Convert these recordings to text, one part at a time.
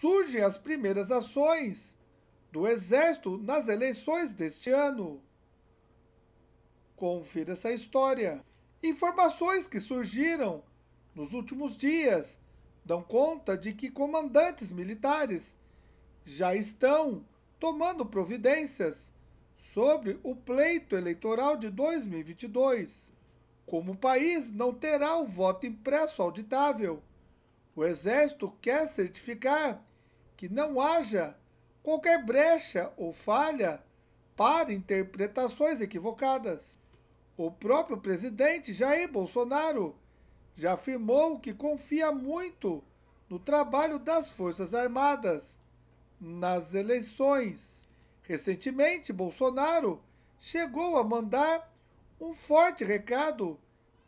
surgem as primeiras ações do Exército nas eleições deste ano. Confira essa história. Informações que surgiram nos últimos dias dão conta de que comandantes militares já estão tomando providências sobre o pleito eleitoral de 2022. Como o país não terá o voto impresso auditável, o Exército quer certificar que não haja qualquer brecha ou falha para interpretações equivocadas. O próprio presidente Jair Bolsonaro já afirmou que confia muito no trabalho das Forças Armadas nas eleições. Recentemente, Bolsonaro chegou a mandar um forte recado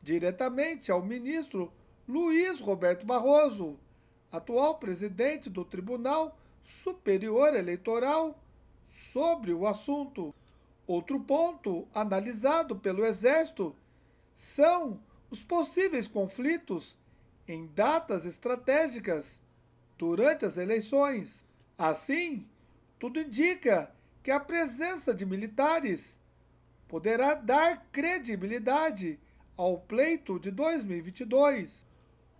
diretamente ao ministro Luiz Roberto Barroso, atual presidente do Tribunal Superior Eleitoral, sobre o assunto. Outro ponto analisado pelo Exército são os possíveis conflitos em datas estratégicas durante as eleições. Assim, tudo indica que a presença de militares poderá dar credibilidade ao pleito de 2022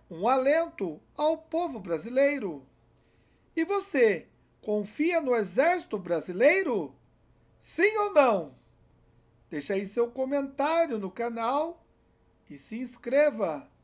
um alento ao povo brasileiro. E você confia no exército brasileiro? Sim ou não? Deixe aí seu comentário no canal e se inscreva.